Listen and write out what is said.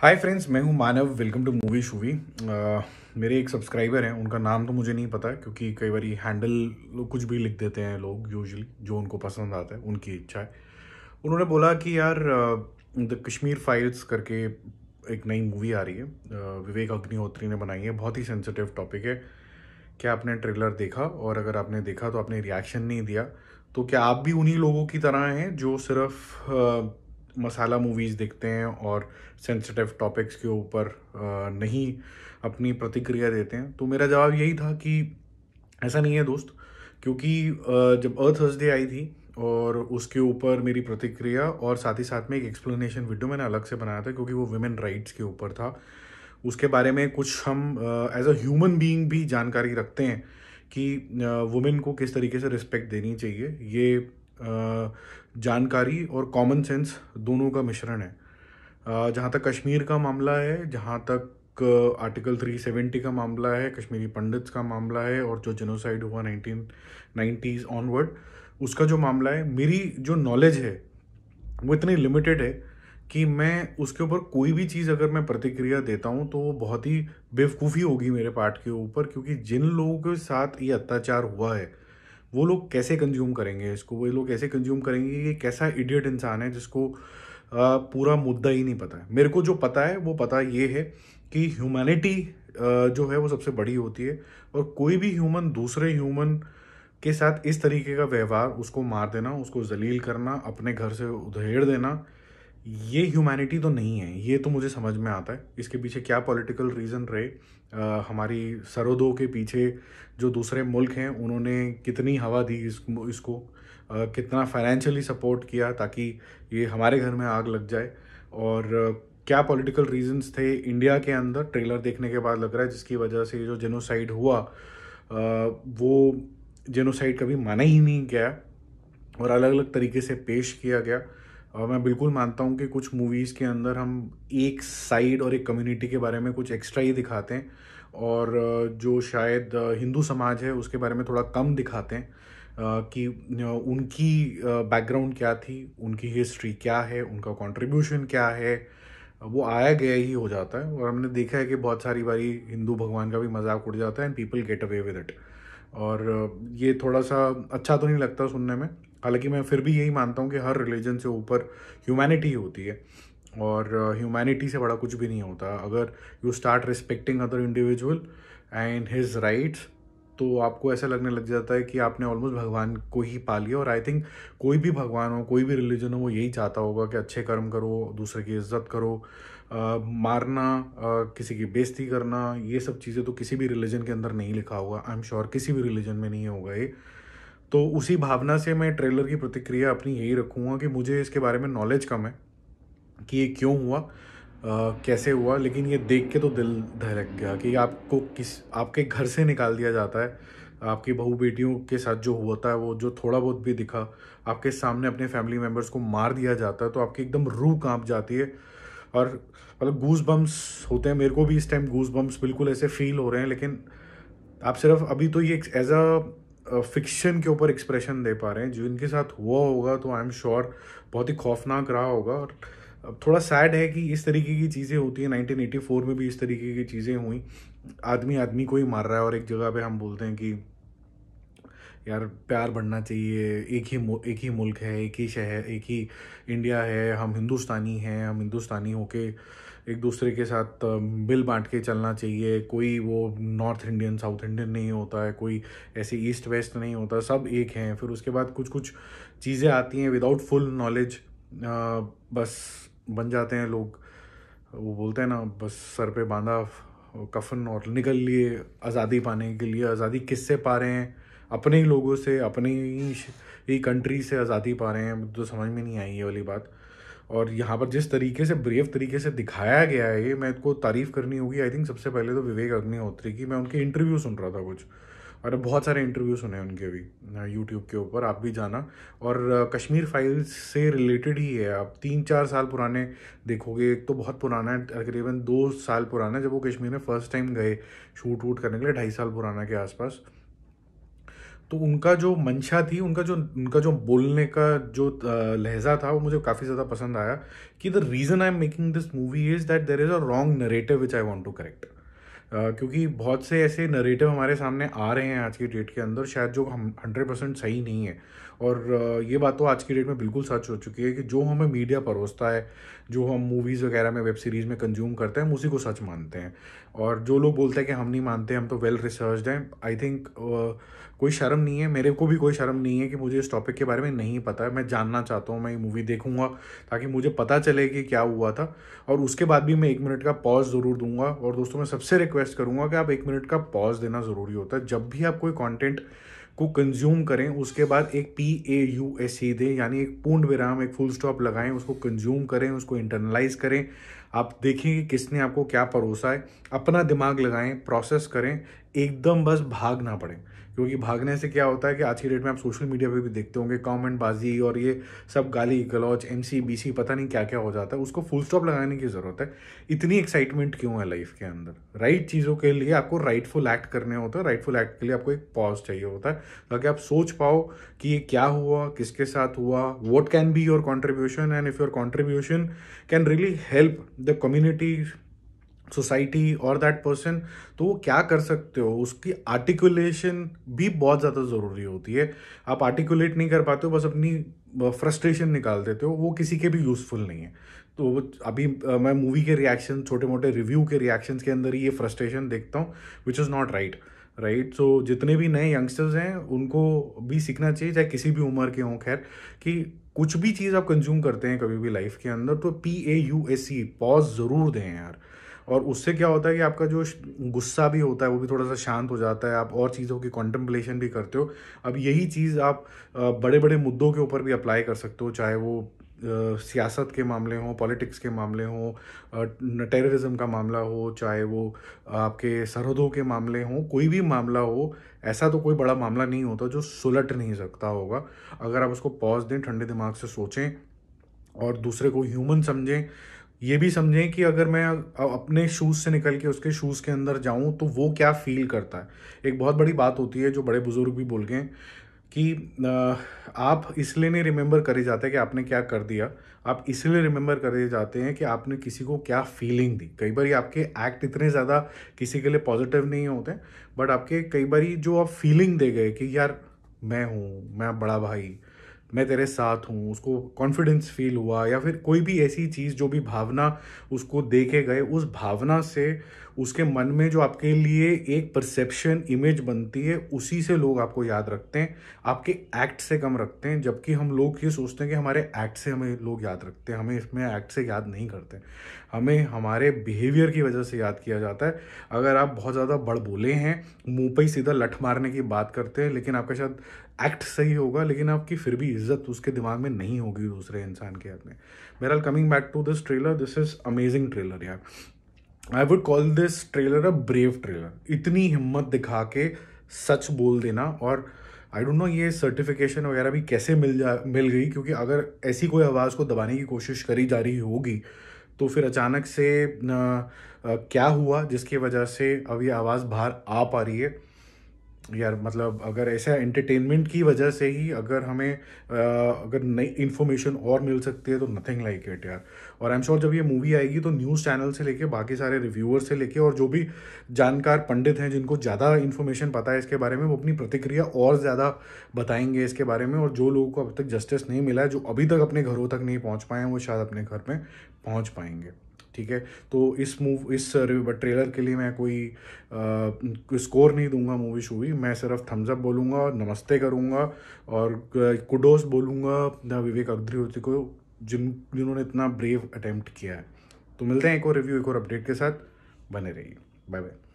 हाय friends मैं हूं Manav welcome to movie shoovy मेरे एक सब्सक्राइबर हैं उनका नाम तो मुझे नहीं पता क्योंकि कई बार हैंडल कुछ भी लिख देते हैं लोग यूजुअली जो उनको पसंद आता है उनकी इच्छा है उन्होंने बोला कि यार द कश्मीर फाइल्स करके एक नई मूवी आ रही है विवेक uh, अग्निहोत्री ने बनाई है बहुत ही सेंसिटिव टॉपिक है क्या आपने ट्रेलर देखा और अगर आपने देखा तो आपने रिएक्शन नहीं दिया तो क्या आप भी उन्हीं लोगों की तरह हैं जो सिर्फ uh, मसाला मूवीज़ देखते हैं और सेंसिटिव टॉपिक्स के ऊपर नहीं अपनी प्रतिक्रिया देते हैं तो मेरा जवाब यही था कि ऐसा नहीं है दोस्त क्योंकि जब अर्थ थर्सडे आई थी और उसके ऊपर मेरी प्रतिक्रिया और साथ ही साथ में एक एक्सप्लेनेशन वीडियो मैंने अलग से बनाया था क्योंकि वो वुमेन राइट्स के ऊपर था उसके बारे में कुछ हम एज अ ह्यूमन बीइंग भी जानकारी रखते हैं कि वुमेन को किस तरीके से रिस्पेक्ट देनी चाहिए ये जानकारी और कॉमन सेंस दोनों का मिश्रण है जहाँ तक कश्मीर का मामला है जहाँ तक आर्टिकल 370 का मामला है कश्मीरी पंडित्स का मामला है और जो जेनोसाइड हुआ नाइनटीन नाइन्टीज़ ऑनवर्ड उसका जो मामला है मेरी जो नॉलेज है वो इतनी लिमिटेड है कि मैं उसके ऊपर कोई भी चीज़ अगर मैं प्रतिक्रिया देता हूँ तो वो बहुत ही बेवकूफ़ी होगी मेरे पार्ट के ऊपर क्योंकि जिन लोगों के साथ ये अत्याचार हुआ है वो लोग कैसे कंज्यूम करेंगे इसको वो लोग ऐसे कंज्यूम करेंगे कि कैसा इडियट इंसान है जिसको पूरा मुद्दा ही नहीं पता है मेरे को जो पता है वो पता ये है कि ह्यूमैनिटी जो है वो सबसे बड़ी होती है और कोई भी ह्यूमन दूसरे ह्यूमन के साथ इस तरीके का व्यवहार उसको मार देना उसको जलील करना अपने घर से उधेड़ देना ये ह्यूमैनिटी तो नहीं है ये तो मुझे समझ में आता है इसके पीछे क्या पॉलिटिकल रीज़न रहे आ, हमारी सरोदों के पीछे जो दूसरे मुल्क हैं उन्होंने कितनी हवा दी इस, इसको आ, कितना फाइनेंशियली सपोर्ट किया ताकि ये हमारे घर में आग लग जाए और क्या पॉलिटिकल रीजंस थे इंडिया के अंदर ट्रेलर देखने के बाद लग रहा है जिसकी वजह से जो जेनोसाइड हुआ वो जेनोसाइड कभी माना ही नहीं गया और अलग अलग तरीके से पेश किया गया और मैं बिल्कुल मानता हूँ कि कुछ मूवीज़ के अंदर हम एक साइड और एक कम्युनिटी के बारे में कुछ एक्स्ट्रा ही दिखाते हैं और जो शायद हिंदू समाज है उसके बारे में थोड़ा कम दिखाते हैं कि उनकी बैकग्राउंड क्या थी उनकी हिस्ट्री क्या है उनका कंट्रीब्यूशन क्या है वो आया गया ही हो जाता है और हमने देखा है कि बहुत सारी बारी हिंदू भगवान का भी मजाक उड़ जाता है and people get away with it और ये थोड़ा सा अच्छा तो नहीं लगता सुनने में हालांकि मैं फिर भी यही मानता हूँ कि हर रिलीजन से ऊपर ह्यूमैनिटी होती है और ह्यूमैनिटी uh, से बड़ा कुछ भी नहीं होता अगर you start respecting other individual and his rights तो आपको ऐसा लगने लग जाता है कि आपने ऑलमोस्ट भगवान को ही पा लिया और आई थिंक कोई भी भगवान हो कोई भी रिलीजन हो वो यही चाहता होगा कि अच्छे कर्म करो दूसरे की इज्जत करो आ, uh, मारना आ, uh, किसी की बेइज्जती करना ये सब चीज़ें तो किसी भी रिलीजन के अंदर नहीं लिखा होगा आई एम श्योर किसी भी रिलीजन में नहीं होगा ये तो उसी भावना से मैं ट्रेलर की प्रतिक्रिया अपनी यही रखूँगा कि मुझे इसके बारे में नॉलेज कम है कि ये क्यों हुआ Uh, कैसे हुआ लेकिन ये देख के तो दिल धड़क गया कि आपको किस आपके घर से निकाल दिया जाता है आपकी बहू बेटियों के साथ जो होता है वो जो थोड़ा बहुत भी दिखा आपके सामने अपने फैमिली मेम्बर्स को मार दिया जाता है तो आपकी एकदम रूह कांप जाती है और मतलब गूज बम्स होते हैं मेरे को भी इस टाइम गूज बम्स बिल्कुल ऐसे फील हो रहे हैं लेकिन आप सिर्फ अभी तो ये एज अ फिक्शन के ऊपर एक्सप्रेशन दे पा रहे हैं जो इनके साथ हुआ होगा तो आई एम श्योर बहुत ही खौफनाक रहा होगा और थोड़ा सैड है कि इस तरीके की चीज़ें होती हैं 1984 में भी इस तरीके की चीज़ें हुई आदमी आदमी को ही मार रहा है और एक जगह पे हम बोलते हैं कि यार प्यार बढ़ना चाहिए एक ही एक ही मुल्क है एक ही शहर एक ही इंडिया है हम हिंदुस्तानी हैं हम हिंदुस्तानी होके एक दूसरे के साथ मिल बांट के चलना चाहिए कोई वो नॉर्थ इंडियन साउथ इंडियन नहीं होता है कोई ऐसे ईस्ट वेस्ट नहीं होता सब एक हैं फिर उसके बाद कुछ कुछ चीज़ें आती हैं विदाउट फुल नॉलेज बस बन जाते हैं लोग वो बोलते हैं ना बस सर पे बांधा कफन और निकल लिए आज़ादी पाने के लिए आज़ादी किससे पा रहे हैं अपने ही लोगों से अपने ही कंट्री से आज़ादी पा रहे हैं तो समझ में नहीं आई ये वाली बात और यहाँ पर जिस तरीके से ब्रेव तरीके से दिखाया गया है ये मैं इसको तारीफ़ करनी होगी आई थिंक सबसे पहले तो विवेक अग्निहोत्री की मैं उनके इंटरव्यू सुन रहा था कुछ और बहुत सारे इंटरव्यू सुने उनके भी यूट्यूब के ऊपर आप भी जाना और कश्मीर फाइल्स से रिलेटेड ही है आप तीन चार साल पुराने देखोगे एक तो बहुत पुराना है तकरीबन दो साल पुराना जब वो कश्मीर में फ़र्स्ट टाइम गए शूट वूट करने के लिए ढाई साल पुराना के आसपास तो उनका जो मंशा थी उनका जो उनका जो बोलने का जो लहजा था वो मुझे काफ़ी ज़्यादा पसंद आया कि the reason I am making this movie is that there is a wrong narrative which I want to correct क्योंकि बहुत से ऐसे नरेटिव हमारे सामने आ रहे हैं आज की डेट के अंदर शायद जो हम हंड्रेड परसेंट सही नहीं है और ये बात तो आज की डेट में बिल्कुल सच हो चुकी है कि जो हमें मीडिया परोसता है जो हम मूवीज़ वगैरह में वेब सीरीज़ में कंज्यूम करते हैं हम उसी को सच मानते हैं और जो लोग बोलते हैं कि हम नहीं मानते हम तो वेल रिसर्च हैं आई थिंक कोई शर्म नहीं है मेरे को भी कोई शर्म नहीं है कि मुझे इस टॉपिक के बारे में नहीं पता है मैं जानना चाहता हूँ मैं ये मूवी देखूँगा ताकि मुझे पता चले कि क्या हुआ था और उसके बाद भी मैं एक मिनट का पॉज ज़रूर दूंगा और दोस्तों मैं सबसे रिक्वेस्ट करूँगा कि आप एक मिनट का पॉज देना ज़रूरी होता है जब भी आप कोई कॉन्टेंट को कंज्यूम करें उसके बाद एक P A U S E दें यानी एक पूर्ण विराम एक फुल स्टॉप लगाएं उसको कंज्यूम करें उसको इंटरनलाइज करें आप देखें कि किसने आपको क्या परोसा है अपना दिमाग लगाएं प्रोसेस करें एकदम बस भागना पड़े क्योंकि भागने से क्या होता है कि आज की डेट में आप सोशल मीडिया पे भी देखते होंगे कमेंट बाजी और ये सब गाली गलौच एम सी बी सी पता नहीं क्या क्या हो जाता है उसको फुल स्टॉप लगाने की ज़रूरत है इतनी एक्साइटमेंट क्यों है लाइफ के अंदर राइट चीज़ों के लिए आपको राइटफुल एक्ट करने होता है राइटफुल एक्ट के लिए आपको एक पॉज चाहिए होता है ताकि आप सोच पाओ कि ये क्या हुआ किसके साथ हुआ what can be your contribution and if your contribution can really help the community society और दैट पर्सन तो वो क्या कर सकते हो उसकी आर्टिकुलेशन भी बहुत ज़्यादा ज़रूरी होती है आप आर्टिकुलेट नहीं कर पाते हो बस अपनी फ्रस्ट्रेशन निकाल देते हो वो किसी के भी यूज़फुल नहीं है तो अभी मैं मूवी के रिएक्शन छोटे मोटे रिव्यू के रिएक्शंस के अंदर ही ये फ्रस्ट्रेशन देखता हूँ which is not right right so जितने भी नए यंगस्टर्स हैं उनको भी सीखना चाहिए चाहे किसी भी उम्र के हों खैर कि कुछ भी चीज़ आप कंज्यूम करते हैं कभी भी लाइफ के अंदर तो P A U S E pause ज़रूर दें यार और उससे क्या होता है कि आपका जो गुस्सा भी होता है वो भी थोड़ा सा शांत हो जाता है आप और चीज़ों की कॉन्टम्पलेशन भी करते हो अब यही चीज़ आप बड़े बड़े मुद्दों के ऊपर भी अप्लाई कर सकते हो चाहे वो सियासत के मामले हों पॉलिटिक्स के मामले हों टेररिज्म का मामला हो चाहे वो आपके सरहदों के मामले हों कोई भी मामला हो ऐसा तो कोई बड़ा मामला नहीं होता जो सुलट नहीं सकता होगा अगर आप उसको पॉज दें ठंडे दिमाग से सोचें और दूसरे को ह्यूमन समझें ये भी समझें कि अगर मैं अपने शूज़ से निकल के उसके शूज़ के अंदर जाऊँ तो वो क्या फील करता है एक बहुत बड़ी बात होती है जो बड़े बुज़ुर्ग भी बोल गए कि आप इसलिए नहीं रिमेंबर करे जाते कि आपने क्या कर दिया आप इसलिए रिमेंबर करे जाते हैं कि आपने किसी को क्या फीलिंग दी कई बार आपके एक्ट इतने ज़्यादा किसी के लिए पॉजिटिव नहीं होते बट आपके कई बार जो आप फीलिंग दे गए कि यार मैं हूँ मैं बड़ा भाई मैं तेरे साथ हूँ उसको कॉन्फिडेंस फील हुआ या फिर कोई भी ऐसी चीज़ जो भी भावना उसको देखे गए उस भावना से उसके मन में जो आपके लिए एक परसेप्शन इमेज बनती है उसी से लोग आपको याद रखते हैं आपके एक्ट से कम रखते हैं जबकि हम लोग ये सोचते हैं कि हमारे एक्ट से हमें लोग याद रखते हैं हमें इसमें एक्ट से याद नहीं करते हमें हमारे बिहेवियर की वजह से याद किया जाता है अगर आप बहुत ज़्यादा बड़बोले हैं मुँह पर ही सीधा लठ मारने की बात करते हैं लेकिन आपका शायद एक्ट सही होगा लेकिन आपकी फिर भी इज्जत उसके दिमाग में नहीं होगी दूसरे इंसान के हाथ में बहरहाल coming back to this trailer this is amazing trailer यार I would call this trailer a brave trailer इतनी हिम्मत दिखा के सच बोल देना और आई डोंट नो ये सर्टिफिकेशन वगैरह भी कैसे मिल जा मिल गई क्योंकि अगर ऐसी कोई आवाज़ को दबाने की कोशिश करी जा रही होगी तो फिर अचानक से न, आ, क्या हुआ जिसकी वजह से अब ये आवाज़ बाहर आ पा रही है यार मतलब अगर ऐसा एंटरटेनमेंट की वजह से ही अगर हमें अगर नई इन्फॉर्मेशन और मिल सकती है तो नथिंग लाइक इट यार और आई एम श्योर जब ये मूवी आएगी तो न्यूज़ चैनल से लेके बाकी सारे रिव्यूअर से लेके और जो भी जानकार पंडित हैं जिनको ज़्यादा इन्फॉर्मेशन पता है इसके बारे में वो अपनी प्रतिक्रिया और ज़्यादा बताएंगे इसके बारे में और जो लोगों को अब तक जस्टिस नहीं मिला है जो अभी तक अपने घरों तक नहीं पहुँच पाए हैं वो शायद अपने घर में पहुँच पाएंगे ठीक है तो इस मूव इस ट्रेलर uh, के लिए मैं कोई आ, कोई स्कोर नहीं दूंगा मूवी शूवी मैं सिर्फ थम्स अप बोलूँगा नमस्ते करूँगा और कुडोस uh, बोलूँगा विवेक अग्निहोत्री को जिन जिन्होंने इतना ब्रेव अटैम्प्ट किया है तो मिलते हैं एक और रिव्यू एक और अपडेट के साथ बने रहिए बाय बाय